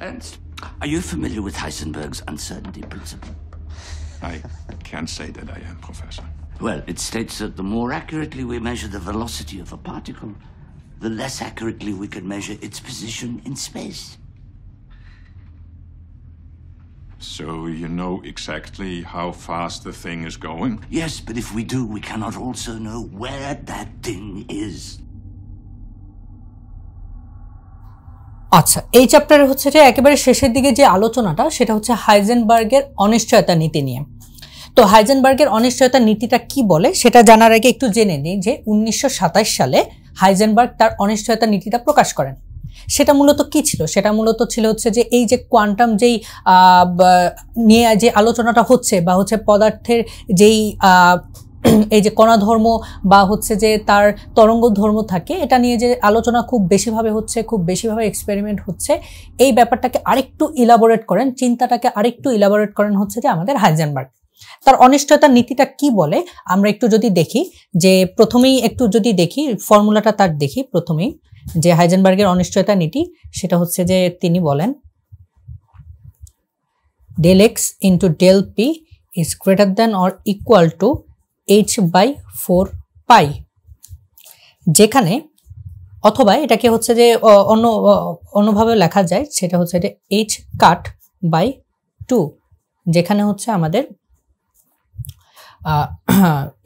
Ernst, are you familiar with Heisenberg's uncertainty principle? I can't say that I am, Professor. Well, it states that the more accurately we measure the velocity of a particle, the less accurately we can measure its position in space. So you know exactly how fast the thing is going? Yes, but if we do, we cannot also know where that thing is. আচ্ছা এই চ্যাপ্টারে হচ্ছে যে একেবারে শেষের দিকে যে আলোচনাটা সেটা হচ্ছে হাইজেনবার্গের অনিশ্চয়তা নীতি নিয়ে তো হাইজেনবার্গের অনিশ্চয়তা নীতিটা কি বলে সেটা জানার আগে একটু জেনে নিই যে উনিশশো সালে হাইজেনবার্গ তার অনিশ্চয়তা নীতিটা প্রকাশ করেন সেটা মূলত কি ছিল সেটা মূলত ছিল হচ্ছে যে এই যে কোয়ান্টাম যেই নিয়ে যে আলোচনাটা হচ্ছে বা হচ্ছে পদার্থের যেই এই যে কণা ধর্ম বা হচ্ছে যে তার তরঙ্গ ধর্ম থাকে এটা নিয়ে যে আলোচনা খুব বেশিভাবে হচ্ছে খুব বেশিভাবে এক্সপেরিমেন্ট হচ্ছে এই ব্যাপারটাকে আরেকটু ইলাবোরেট করেন চিন্তাটাকে আরেকটু ইলাবোরেট করেন হচ্ছে যে আমাদের হাইজেনবার্গ তার অনিশ্চয়তার নীতিটা কি বলে আমরা একটু যদি দেখি যে প্রথমেই একটু যদি দেখি ফর্মুলাটা তার দেখি প্রথমেই যে হাইজেনবার্গের অনিশ্চয়তা নীতি সেটা হচ্ছে যে তিনি বলেন del x into del p is greater than or equal to h by four pi যেখানে অথবা এটাকে হচ্ছে যে অন্য অন্যভাবে লেখা যায় সেটা হচ্ছে এটা এইচ কাট বাই টু যেখানে হচ্ছে আমাদের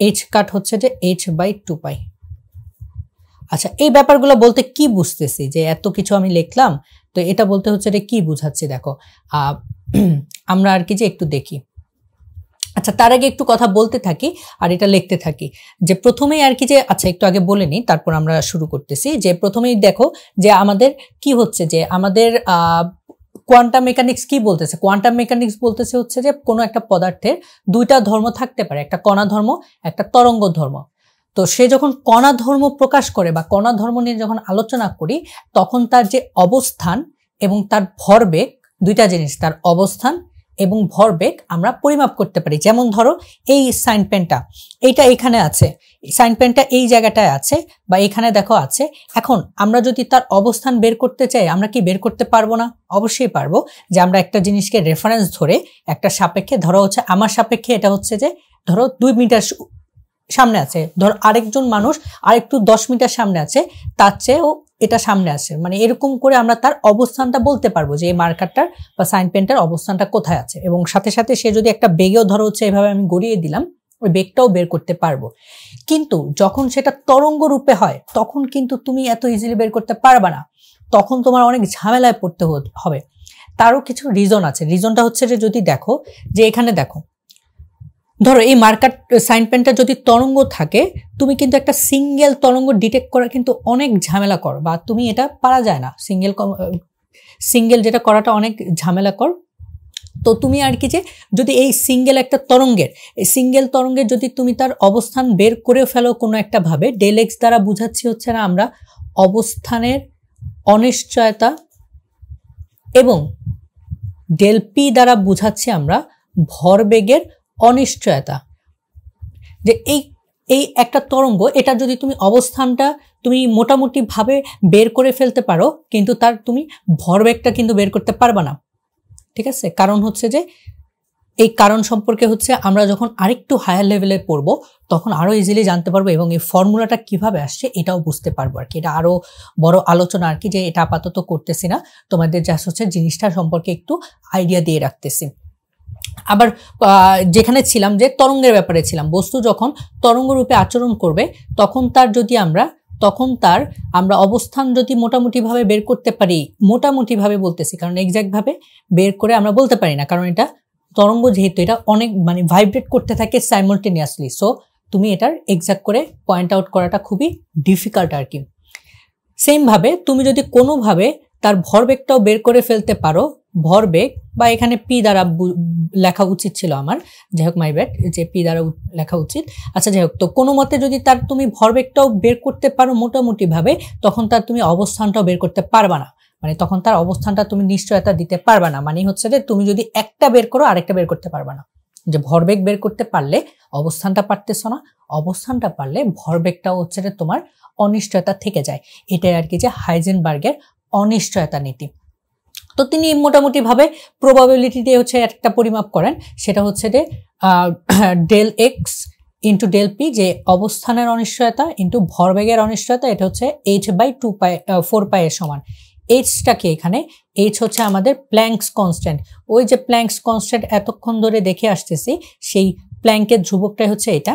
এইচ কাট হচ্ছে যে এইচ বাই টু পাই আচ্ছা এই ব্যাপারগুলো বলতে কি বুঝতেছি যে এত কিছু আমি লিখলাম তো এটা বলতে হচ্ছে এটা কি বুঝাচ্ছে দেখো আমরা আর কি যে একটু দেখি আচ্ছা তার আগে একটু কথা বলতে থাকি আর এটা লিখতে থাকি যে প্রথমেই আর কি যে আচ্ছা একটু আগে বলে নিই তারপর আমরা শুরু করতেছি যে প্রথমেই দেখো যে আমাদের কি হচ্ছে যে আমাদের কোয়ান্টাম মেকানিক্স কি বলতেছে কোয়ান্টাম মেকানিক্স বলতেছে হচ্ছে যে কোনো একটা পদার্থের দুইটা ধর্ম থাকতে পারে একটা কণা ধর্ম একটা তরঙ্গ ধর্ম তো সে যখন কণা ধর্ম প্রকাশ করে বা কণা ধর্ম নিয়ে যখন আলোচনা করি তখন তার যে অবস্থান এবং তার ভরবেগ দুইটা জিনিস তার অবস্থান এবং ভরবেগ আমরা পরিমাপ করতে পারি যেমন ধরো এই সাইন পেনটা এইটা এখানে আছে সাইন পেনটা এই জায়গাটায় আছে বা এখানে দেখো আছে এখন আমরা যদি তার অবস্থান বের করতে চাই আমরা কি বের করতে পারবো না অবশ্যই পারবো যে আমরা একটা জিনিসকে রেফারেন্স ধরে একটা সাপেক্ষে ধরো হচ্ছে আমার সাপেক্ষে এটা হচ্ছে যে ধরো দুই মিটার সামনে আছে ধর আরেকজন মানুষ আরেকটু দশ মিটার সামনে আছে তার চেয়েও এটা সামনে আসে মানে এরকম করে আমরা তার অবস্থানটা বলতে পারবো যে এই মার্কারটার বা সাইন পেনটার অবস্থানটা কোথায় আছে এবং সাথে সাথে সে যদি একটা বেগেও ধরো হচ্ছে এভাবে আমি গড়িয়ে দিলাম ওই বেগটাও বের করতে পারবো কিন্তু যখন সেটা তরঙ্গ রূপে হয় তখন কিন্তু তুমি এত ইজিলি বের করতে পারবা না তখন তোমার অনেক ঝামেলায় পড়তে হবে তারও কিছু রিজন আছে রিজনটা হচ্ছে যে যদি দেখো যে এখানে দেখো ধরো এই মার্কার সাইন পেনটা যদি তরঙ্গ থাকে তুমি কিন্তু একটা সিঙ্গেল তরঙ্গ ডিটেক্ট করা কিন্তু অনেক ঝামেলা কর বা তুমি এটা পারা যায় না সিঙ্গেল সিঙ্গেল যেটা করাটা অনেক ঝামেলা কর তো তুমি আর কি যে যদি এই সিঙ্গেল একটা তরঙ্গের এই সিঙ্গেল তরঙ্গের যদি তুমি তার অবস্থান বের করে ফেলো কোনো একটা ভাবে ডেলেক্স দ্বারা বুঝাচ্ছি হচ্ছে না আমরা অবস্থানের অনিশ্চয়তা এবং ডেলপি দ্বারা বুঝাচ্ছি আমরা ভরবেগের অনিশ্চয়তা যে এই এই একটা তরঙ্গ এটা যদি তুমি অবস্থানটা তুমি মোটামুটিভাবে বের করে ফেলতে পারো কিন্তু তার তুমি ভরবেগটা কিন্তু বের করতে পারবে না ঠিক আছে কারণ হচ্ছে যে এই কারণ সম্পর্কে হচ্ছে আমরা যখন আরেকটু হায়ার লেভেলে পড়ব তখন আরও ইজিলি জানতে পারবো এবং এই ফর্মুলাটা কিভাবে আসছে এটাও বুঝতে পারবো আর কি এটা আরও বড় আলোচনা আর কি যে এটা আপাতত করতেছি না তোমাদের যা হচ্ছে জিনিসটা সম্পর্কে একটু আইডিয়া দিয়ে রাখতেছি আবার যেখানে ছিলাম যে তরঙ্গের ব্যাপারে ছিলাম বস্তু যখন তরঙ্গরূপে আচরণ করবে তখন তার যদি আমরা তখন তার আমরা অবস্থান যদি মোটামুটিভাবে বের করতে পারি মোটামুটিভাবে বলতেছি কারণ এক্স্যাক্টভাবে বের করে আমরা বলতে পারি না কারণ এটা তরঙ্গ যেহেতু এটা অনেক মানে ভাইব্রেট করতে থাকে সাইমলটেনিয়াসলি সো তুমি এটার এক্স্যাক্ট করে পয়েন্ট আউট করাটা খুবই ডিফিকাল্ট আর কি সেমভাবে তুমি যদি কোনোভাবে তার ভরবেগটাও বের করে ফেলতে পারো ভরবেগ বা এখানে পি দ্বারা লেখা উচিত ছিল আমার যাই হোক মাই ব্যাট যে পি দ্বারা লেখা উচিত আচ্ছা যাই হোক তো কোনো মতে যদি তার তুমি ভরবেগটাও বের করতে পারো মোটামুটিভাবে তখন তার তুমি অবস্থানটাও বের করতে পারবা না মানে তখন তার অবস্থানটা তুমি নিশ্চয়তা দিতে পারবা না মানে হচ্ছে যে তুমি যদি একটা বের করো আরেকটা বের করতে পারবা না যে ভরবেগ বের করতে পারলে অবস্থানটা পারতেছো না অবস্থানটা পারলে ভরবেগটাও হচ্ছে যে তোমার অনিশ্চয়তা থেকে যায় এটাই আর কি যে হাইজেনবার্গের অনিশ্চয়তা নীতি তো তিনি মোটামুটিভাবে প্রবাবিলিটি দিয়ে হচ্ছে একটা পরিমাপ করেন সেটা হচ্ছে যে del x into del p যে অবস্থানের অনিশ্চয়তা ইন্টু ভরবেগের অনিশ্চয়তা এটা হচ্ছে h by two pi four পাইয়ের সমান এইচটা কি এখানে এইচ হচ্ছে আমাদের প্ল্যাঙ্কস কনস্ট্যান্ট ওই যে প্ল্যাঙ্কস কনস্ট্যান্ট এতক্ষণ ধরে দেখে আসতেছি সেই প্ল্যাঙ্কের ধ্রুবকটাই হচ্ছে এটা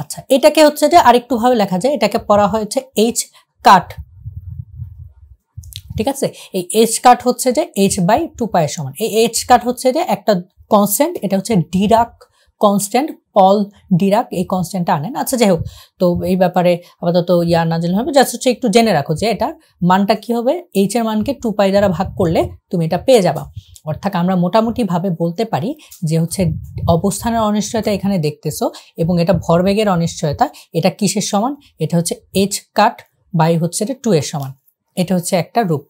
আচ্ছা এটাকে হচ্ছে যে আরেকটুভাবে লেখা যায় এটাকে পড়া হয়েছে এইচ কাঠ ঠিক আছে এই এইচ কাট হচ্ছে যে এইচ বাই টু পায়ের সমান এই এইচ কাট হচ্ছে যে একটা কনস্ট্যান্ট এটা হচ্ছে ডিরাক কনস্ট্যান্ট পল ডিরাক এই কনস্ট্যান্টটা আনেন আচ্ছা যাই হোক তো এই ব্যাপারে আপাতত ইয়া না হবে জাস্ট হচ্ছে একটু জেনে রাখো যে এটার মানটা কি হবে এইচ এর মানকে টু পাই দ্বারা ভাগ করলে তুমি এটা পেয়ে যাবা অর্থাৎ আমরা মোটামুটিভাবে বলতে পারি যে হচ্ছে অবস্থানের অনিশ্চয়তা এখানে দেখতেছো এবং এটা ভরবেগের অনিশ্চয়তা এটা কিসের সমান এটা হচ্ছে এইচ কাট বাই হচ্ছে এটা টু এর সমান এটা হচ্ছে একটা রূপ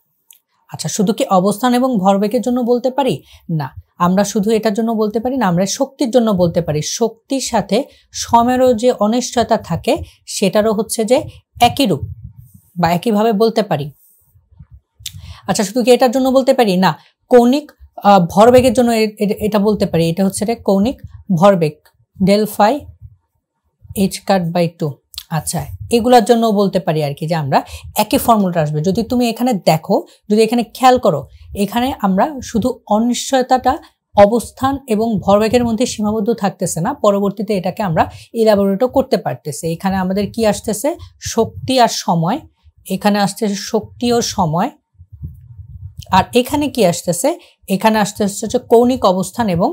আচ্ছা শুধু কি অবস্থান এবং ভরবেগের জন্য বলতে পারি না আমরা শুধু এটার জন্য বলতে পারি না আমরা শক্তির জন্য বলতে পারি শক্তির সাথে সমেরও যে অনিশ্চয়তা থাকে সেটারও হচ্ছে যে একই রূপ বা একইভাবে বলতে পারি আচ্ছা শুধু কি এটার জন্য বলতে পারি না কৌণিক ভরবেগের জন্য এটা বলতে পারি এটা হচ্ছে কৌণিক ভরবেগ del phi h cut by two আচ্ছা এগুলোর জন্য বলতে পারি আর কি যে আমরা একই ফর্মুলাটা আসবে যদি তুমি এখানে দেখো যদি এখানে খেয়াল করো এখানে আমরা শুধু অনিশ্চয়তাটা অবস্থান এবং ভরবেগের মধ্যে সীমাবদ্ধ থাকতেছে না পরবর্তীতে এটাকে আমরা ইলাবোরেটও করতে পারতেছি এখানে আমাদের কি আসতেছে শক্তি আর সময় এখানে আসতেছে শক্তি ও সময় আর এখানে কি আসতেছে এখানে আসতে হচ্ছে কৌণিক অবস্থান এবং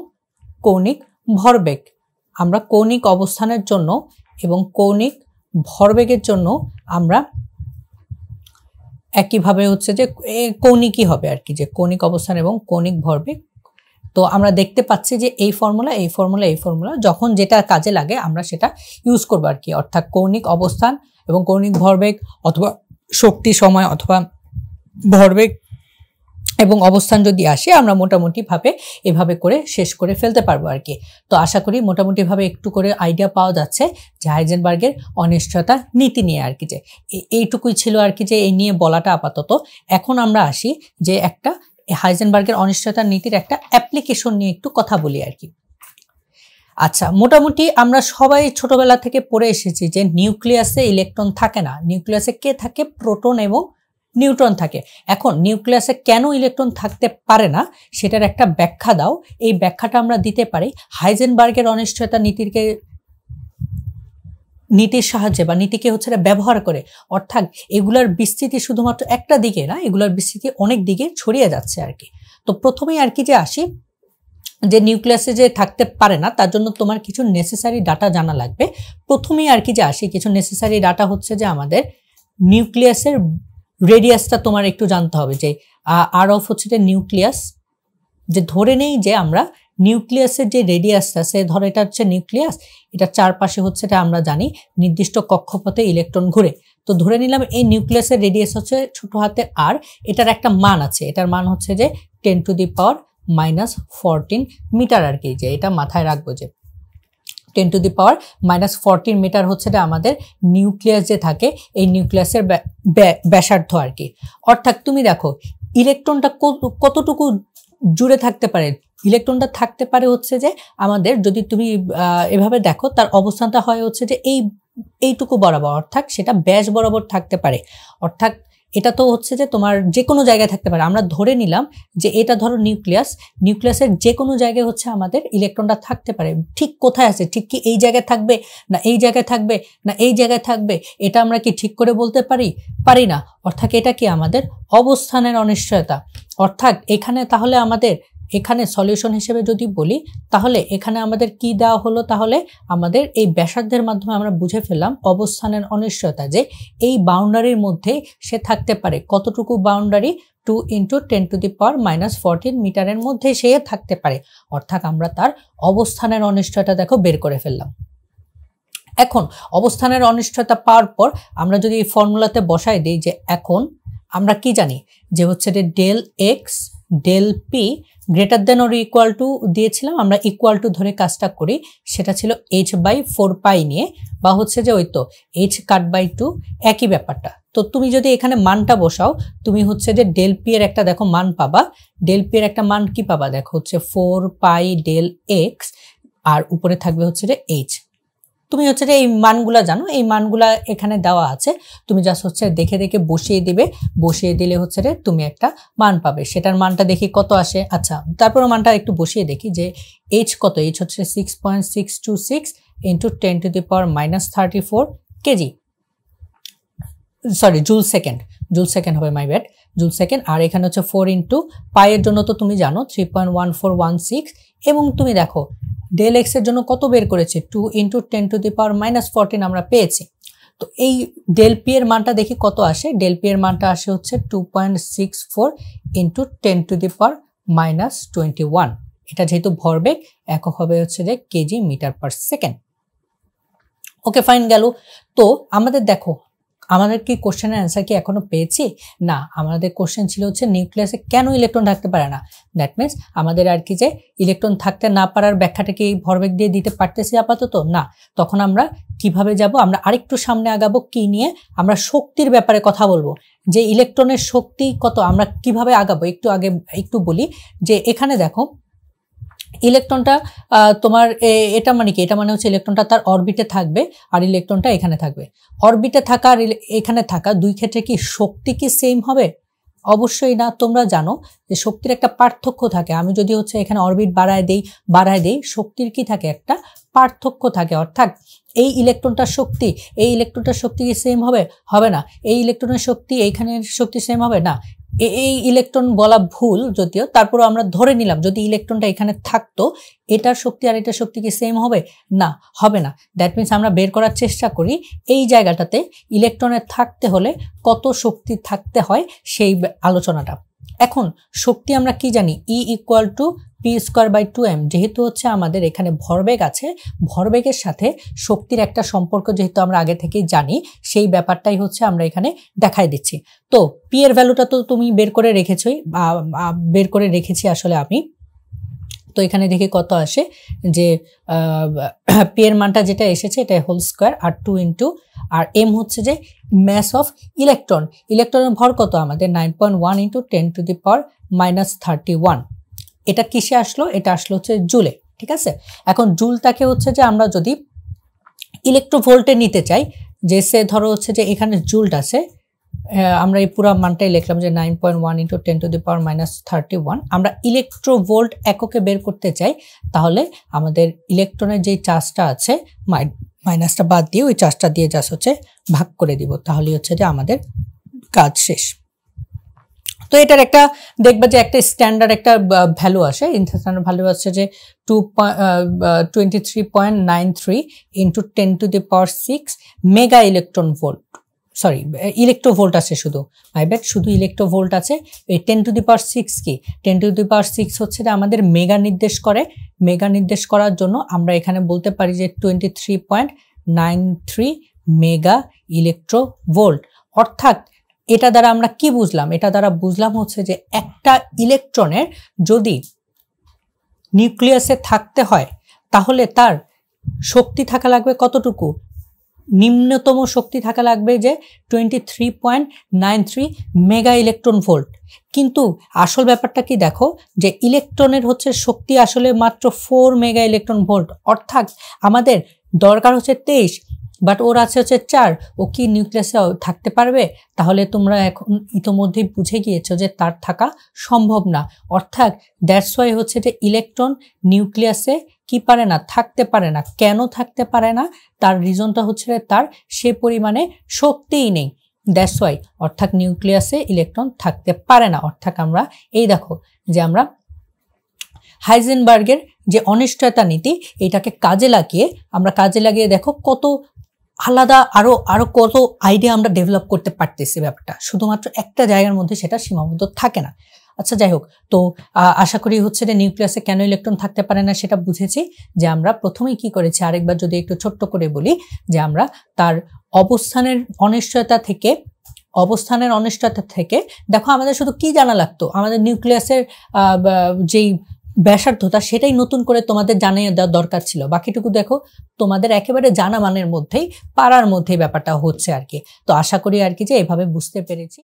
কৌণিক ভরবেগ আমরা কৌণিক অবস্থানের জন্য এবং কৌণিক ভরবেগের জন্য আমরা একইভাবে হচ্ছে যে কৌণিকই হবে আর কি যে কৌণিক অবস্থান এবং কৌণিক ভরবেগ তো আমরা দেখতে পাচ্ছি যে এই ফর্মুলা এই ফর্মুলা এই ফর্মুলা যখন যেটা কাজে লাগে আমরা সেটা ইউজ করবো আর কি অর্থাৎ কৌণিক অবস্থান এবং কৌণিক ভরবেগ অথবা শক্তি সময় অথবা ভরবেগ এবং অবস্থান যদি আসে আমরা মোটামুটিভাবে এভাবে করে শেষ করে ফেলতে পারবো আর কি তো আশা করি মোটামুটিভাবে একটু করে আইডিয়া পাওয়া যাচ্ছে যে হাইজেনবার্গের অনিশ্চয়তা নীতি নিয়ে আর কি যে এইটুকুই ছিল আর কি যে এই নিয়ে বলাটা আপাতত এখন আমরা আসি যে একটা হাইজেনবার্গের অনিশ্চয়তা নীতির একটা অ্যাপ্লিকেশন নিয়ে একটু কথা বলি আর কি আচ্ছা মোটামুটি আমরা সবাই ছোটবেলা থেকে পড়ে এসেছি যে নিউক্লিয়াসে ইলেকট্রন থাকে না নিউক্লিয়াসে কে থাকে প্রোটন এবং নিউট্রন থাকে এখন নিউক্লিয়াসে কেন ইলেকট্রন থাকতে পারে না সেটার একটা ব্যাখ্যা দাও এই ব্যাখ্যাটা আমরা দিতে পারি হাইজেনবার্গের অনিশ্চয়তা নীতিরকে নীতির সাহায্যে বা নীতিকে হচ্ছে ব্যবহার করে অর্থাৎ এগুলার বিস্তৃতি শুধুমাত্র একটা দিকে না এগুলার বিস্তৃতি অনেক দিকে ছড়িয়ে যাচ্ছে আর কি তো প্রথমেই আর কি যে আসি যে নিউক্লিয়াসে যে থাকতে পারে না তার জন্য তোমার কিছু নেসেসারি ডাটা জানা লাগবে প্রথমেই আর কি যে আসি কিছু নেসেসারি ডাটা হচ্ছে যে আমাদের নিউক্লিয়াসের রেডিয়াসটা তোমার একটু জানতে হবে যে আর অফ হচ্ছে যে নিউক্লিয়াস যে ধরে নেই যে আমরা নিউক্লিয়াসের যে রেডিয়াসটা সে ধরো এটা হচ্ছে নিউক্লিয়াস এটা চারপাশে হচ্ছে এটা আমরা জানি নির্দিষ্ট কক্ষপথে ইলেকট্রন ঘুরে তো ধরে নিলাম এই নিউক্লিয়াসের রেডিয়াস হচ্ছে ছোট হাতে আর এটার একটা মান আছে এটার মান হচ্ছে যে ten to the power minus fourteen metre আর কি যে এটা মাথায় রাখবো যে ten to the power minus fourteen metre হচ্ছে এটা আমাদের নিউক্লিয়াস যে থাকে এই নিউক্লিয়াসের ব্যাসার্ধ আর কি অর্থাৎ তুমি দেখো ইলেকট্রনটা কতটুকু জুড়ে থাকতে পারে ইলেকট্রনটা থাকতে পারে হচ্ছে যে আমাদের যদি তুমি এভাবে দেখো তার অবস্থানটা হয় হচ্ছে যে এই এইটুকু বরাবর অর্থাৎ সেটা ব্যাস বরাবর থাকতে পারে অর্থাৎ এটা তো হচ্ছে যে তোমার যে কোনো জায়গায় থাকতে পারে আমরা ধরে নিলাম যে এটা ধরো নিউক্লিয়াস নিউক্লিয়াসের যে কোনো জায়গায় হচ্ছে আমাদের ইলেকট্রনটা থাকতে পারে ঠিক কোথায় আছে ঠিক কি এই জায়গায় থাকবে না এই জায়গায় থাকবে না এই জায়গায় থাকবে এটা আমরা কি ঠিক করে বলতে পারি পারি না অর্থাৎ এটা কি আমাদের অবস্থানের অনিশ্চয়তা অর্থাৎ এখানে তাহলে আমাদের এখানে সলিউশন হিসেবে যদি বলি তাহলে এখানে আমাদের কি দেওয়া হলো তাহলে আমাদের এই ব্যাসার্ধের মাধ্যমে আমরা বুঝে ফেললাম অবস্থানের অনিশ্চয়তা যে এই বাউন্ডারির মধ্যে সে থাকতে পারে কতটুকু boundary two into ten to the power minus fourteen মিটারের মধ্যে সে থাকতে পারে অর্থাৎ আমরা তার অবস্থানের অনিশ্চয়তা দেখো বের করে ফেললাম এখন অবস্থানের অনিশ্চয়তা পাওয়ার পর আমরা যদি এই ফর্মুলাতে বসাই দিই যে এখন আমরা কি জানি যে হচ্ছে del x del p greater than or equal to দিয়েছিলাম আমরা ইকুয়াল টু ধরে কাজটা করি সেটা ছিল এইচ বাই ফোর পাই নিয়ে বা হচ্ছে যে ওই তো এইচ কাট বাই টু একই ব্যাপারটা তো তুমি যদি এখানে মানটা বসাও তুমি হচ্ছে যে ডেল পি এর একটা দেখো মান পাবা ডেল পি এর একটা মান কি পাবা দেখো হচ্ছে ফোর পাই ডেল এক্স আর উপরে থাকবে হচ্ছে যে এইচ তুমি হচ্ছে যে এই মানগুলা জানো এই মানগুলা এখানে দেওয়া আছে তুমি জাস্ট হচ্ছে দেখে দেখে বসিয়ে দিবে বসিয়ে দিলে হচ্ছে রে তুমি একটা মান পাবে সেটার মানটা দেখি কত আসে আচ্ছা তারপরে মানটা একটু বসিয়ে দেখি যে এইচ কত এইচ হচ্ছে six point six two six into ten to the power minus thirty four KG sorry joule second joule second হবে মাই ব্যাট জুল সেকেন্ড আর এখানে হচ্ছে ফোর ইন্টু পায়ের জন্য তো তুমি জানো three point one four one six এবং তুমি দেখো ডেল এক্সের জন্য কত বের করেছে two into ten to the power minus fourteen আমরা পেয়েছি তো এই ডেল পি এর মানটা দেখি কত আসে ডেল পি এর মানটা আসে হচ্ছে two point six four into ten to the power minus twenty one এটা যেহেতু ভরবেগ একক হবে হচ্ছে যে KG metre per second okay fine গেল তো আমাদের দেখো আমাদের কি কোশ্চেনের অ্যান্সার কি এখনও পেয়েছি না আমাদের কোশ্চেন ছিল হচ্ছে নিউক্লিয়াসে কেন ইলেকট্রন থাকতে পারে না দ্যাট মিনস আমাদের আর কি যে ইলেকট্রন থাকতে না পারার ব্যাখ্যাটা কি ভরবেগ দিয়ে দিতে পারতেছি আপাতত না তখন আমরা কিভাবে যাব আমরা আরেকটু সামনে আগাবো কি নিয়ে আমরা শক্তির ব্যাপারে কথা বলবো যে ইলেকট্রনের শক্তি কত আমরা কিভাবে আগাবো একটু আগে একটু বলি যে এখানে দেখো ইলেকট্রনটা তোমার এটা মানে কি এটা মানে হচ্ছে ইলেকট্রনটা তার অরবিটে থাকবে আর ইলেকট্রনটা এখানে থাকবে অরবিটে থাকা আর এখানে থাকা দুই ক্ষেত্রে কি শক্তি কি সেম হবে অবশ্যই না তোমরা জানো যে শক্তির একটা পার্থক্য থাকে আমি যদি হচ্ছে এখানে অরবিট বাড়ায় দেই বাড়ায় দেই শক্তির কি থাকে একটা পার্থক্য থাকে অর্থাৎ এই ইলেকট্রনটার শক্তি এই ইলেকট্রনটার শক্তি কি সেম হবে হবে না এই ইলেকট্রনের শক্তি এইখানের শক্তি সেম হবে না এই ইলেকট্রন বলা ভুল যদিও তারপর আমরা ধরে নিলাম যদি ইলেকট্রনটা এখানে থাকতো এটার শক্তি আর এটার শক্তি কি সেম হবে না হবে না দ্যাট মিন্স আমরা বের করার চেষ্টা করি এই জায়গাটাতে ইলেকট্রনের থাকতে হলে কত শক্তি থাকতে হয় সেই আলোচনাটা এখন শক্তি আমরা কি জানি E equal to P square by two M যেহেতু হচ্ছে আমাদের এখানে ভরবেগ আছে ভরবেগের সাথে শক্তির একটা সম্পর্ক যেহেতু আমরা আগে থেকেই জানি সেই ব্যাপারটাই হচ্ছে আমরা এখানে দেখাই দিচ্ছি তো পি এর ভ্যালুটা তো তুমি বের করে রেখেছই বের করে রেখেছি আসলে আমি তো এখানে দেখি কত আসে যে পি এর মানটা যেটা এসেছে এটা হোল স্কোয়ার আর টু ইন্টু আর এম হচ্ছে যে ম্যাস অফ ইলেকট্রন ইলেকট্রনের ভর কত আমাদের nine point one into ten to the power minus thirty one এটা কিসে আসলো এটা আসলো হচ্ছে জুলে ঠিক আছে এখন জুলটাকে হচ্ছে যে আমরা যদি ইলেকট্রোভোল্টে নিতে চাই যে সে ধরো হচ্ছে যে এখানে জুলটা আছে আমরা এই পুরো মানটাই লিখলাম যে nine point one into ten to the power minus thirty one আমরা ইলেকট্রোভোল্ট এককে বের করতে চাই তাহলে আমাদের ইলেকট্রনের যেই চার্জটা আছে মাইনাসটা বাদ দিয়ে ওই চার্জটা দিয়ে জাস্ট হচ্ছে ভাগ করে দিব তাহলে হচ্ছে যে আমাদের কাজ শেষ তো এটার একটা দেখবা যে একটা স্ট্যান্ডার্ড একটা ভ্যালু আসে স্ট্যান্ডার্ড ভ্যালু আসছে যে two point twenty three point nine three into ten to the power six mega electron volt sorry electron volt আছে শুধু মাই ব্যাট শুধু ইলেকট্রোভোল্ট আছে এই ten to the power six কি ten to the power six হচ্ছে আমাদের mega নির্দেশ করে মেগা নির্দেশ করার জন্য আমরা এখানে বলতে পারি যে twenty three point nine three mega electron volt অর্থাৎ এটা দ্বারা আমরা কি বুঝলাম এটা দ্বারা বুঝলাম হচ্ছে যে একটা ইলেকট্রনের যদি নিউক্লিয়াসে থাকতে হয় তাহলে তার শক্তি থাকা লাগবে কতটুকু নিম্নতম শক্তি থাকা লাগবে যে twenty three point nine three mega electron volt কিন্তু আসল ব্যাপারটা কি দেখো যে ইলেকট্রনের হচ্ছে শক্তি আসলে মাত্র ফোর মেগা ইলেকট্রন ভোল্ট অর্থাৎ আমাদের দরকার হচ্ছে তেইশ বাট ওর আছে হচ্ছে চার ও কি নিউক্লিয়াসে থাকতে পারবে তাহলে তোমরা এখন ইতোমধ্যেই বুঝে গিয়েছো যে তার থাকা সম্ভব না অর্থাৎ দ্যাটস ওয়াই হচ্ছে যে ইলেকট্রন নিউক্লিয়াসে কি পারে না থাকতে পারে না কেন থাকতে পারে না তার রিজনটা হচ্ছে তার সে পরিমাণে শক্তিই নেই দ্যাটস ওয়াই অর্থাৎ নিউক্লিয়াসে ইলেকট্রন থাকতে পারে না অর্থাৎ আমরা এই দেখো যে আমরা হাইজেনবার্গের যে অনিশ্চয়তা নীতি এটাকে কাজে লাগিয়ে আমরা কাজে লাগিয়ে দেখো কত আলাদা আরও আরও কত আইডিয়া আমরা ডেভেলপ করতে পারতেছি ব্যাপারটা শুধুমাত্র একটা জায়গার মধ্যে সেটা সীমাবদ্ধ থাকে না আচ্ছা যাই হোক তো আশা করি হচ্ছে যে নিউক্লিয়াসে কেন ইলেকট্রন থাকতে পারে না সেটা বুঝেছি যে আমরা প্রথমেই কি করেছি আরেকবার যদি একটু ছোট্ট করে বলি যে আমরা তার অবস্থানের অনিশ্চয়তা থেকে অবস্থানের অনিশ্চয়তা থেকে দেখো আমাদের শুধু কি জানা লাগতো আমাদের নিউক্লিয়াসের যেই ব্যাসার্ধতা সেটাই নতুন করে তোমাদের জানিয়ে দেওয়া দরকার ছিল বাকিটুকু দেখো তোমাদের একেবারে জানা মানের মধ্যেই পাড়ার মধ্যেই ব্যাপারটা হচ্ছে আর কি তো আশা করি আর কি যে এভাবে বুঝতে পেরেছি